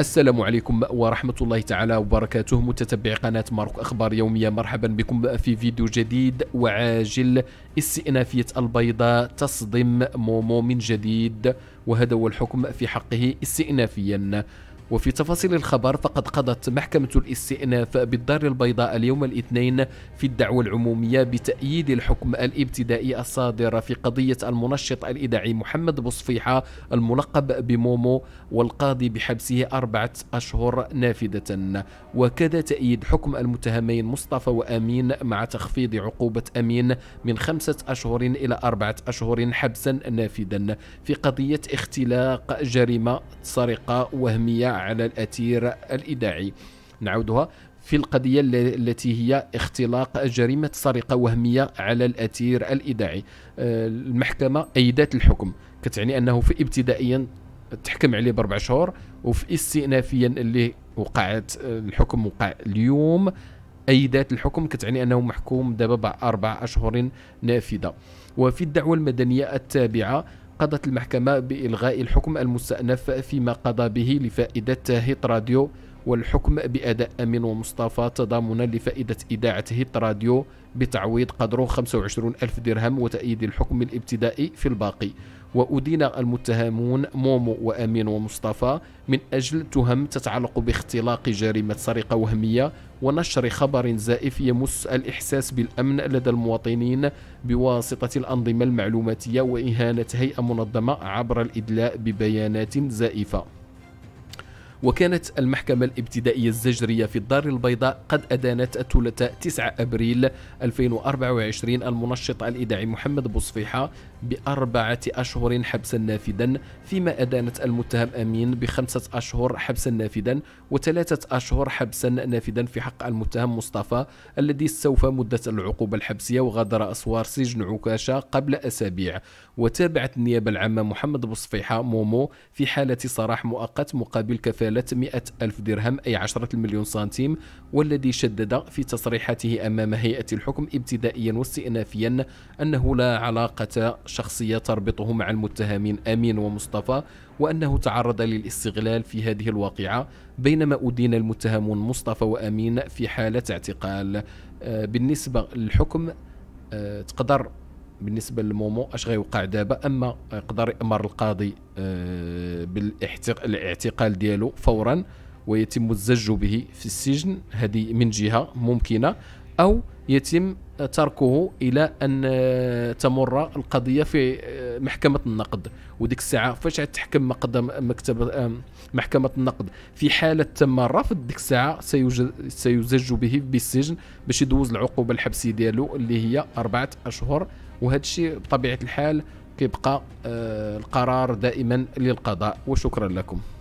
السلام عليكم ورحمة الله تعالى وبركاته متتبع قناة مارك أخبار يومية مرحبا بكم في فيديو جديد وعاجل استئنافية البيضاء تصدم مومو من جديد وهذا هو الحكم في حقه استئنافيا وفي تفاصيل الخبر فقد قضت محكمة الاستئناف بالدار البيضاء اليوم الاثنين في الدعوة العمومية بتأييد الحكم الابتدائي الصادر في قضية المنشط الإذاعي محمد بصفيحة الملقب بمومو والقاضي بحبسه أربعة أشهر نافذة وكذا تأييد حكم المتهمين مصطفى وأمين مع تخفيض عقوبة أمين من خمسة أشهر إلى أربعة أشهر حبسا نافذا في قضية اختلاق جريمة سرقة وهمية على الأثير الإذاعي نعودها في القضية التي هي اختلاق جريمة سرقة وهمية على الأثير الإذاعي آه، المحكمة أيدت الحكم كتعني أنه في ابتدائيا تحكم عليه باربع شهور وفي استئنافيا اللي وقعت آه، الحكم وقع اليوم ايدات الحكم كتعني انه محكوم دابا باربع اشهر نافذه وفي الدعوه المدنيه التابعه قضت المحكمة بإلغاء الحكم المستأنف فيما قضى به لفائدة هيت راديو والحكم بأداء أمين ومصطفى تضامنا لفائدة إذاعة هيت راديو بتعويض قدره 25 ألف درهم وتأييد الحكم الابتدائي في الباقي وأدين المتهمون مومو وأمين ومصطفى من أجل تهم تتعلق باختلاق جريمة سرقة وهمية ونشر خبر زائف يمس الإحساس بالأمن لدى المواطنين بواسطة الأنظمة المعلوماتية وإهانة هيئة منظمة عبر الإدلاء ببيانات زائفة وكانت المحكمة الابتدائية الزجرية في الدار البيضاء قد أدانت الثلاثاء 9 أبريل 2024 المنشط الإذاعي محمد بوصفيحة بأربعة أشهر حبسا نافذا فيما أدانت المتهم أمين بخمسة أشهر حبسا نافذا وثلاثة أشهر حبسا نافذا في حق المتهم مصطفى الذي استوفى مدة العقوبة الحبسية وغادر أسوار سجن عكاشة قبل أسابيع وتابعت النيابة العامة محمد بوصفيحة مومو في حالة صراح مؤقت مقابل كفاءة 300 ألف درهم أي عشرة المليون سنتيم والذي شدد في تصريحاته أمام هيئة الحكم ابتدائيا واستئنافيا أنه لا علاقة شخصية تربطه مع المتهمين أمين ومصطفى وأنه تعرض للاستغلال في هذه الواقعة بينما أدين المتهمون مصطفى وأمين في حالة اعتقال آه، بالنسبة للحكم آه، تقدر بالنسبه للمومو اش غيوقع دابا اما يقدر يامر القاضي آه، بالاعتقال ديالو فورا ويتم الزج به في السجن هذه من جهه ممكنه او يتم تركه الى ان آه، تمر القضيه في آه، محكمه النقد وديك الساعه فاش تحكم مكتبه محكمه النقد في حاله تم الرفض ديك الساعه سيزج به بالسجن باش يدوز العقوبه الحبسيه ديالو اللي هي اربعه اشهر وهذا الشيء بطبيعه الحال كيبقى آه، القرار دائما للقضاء وشكرا لكم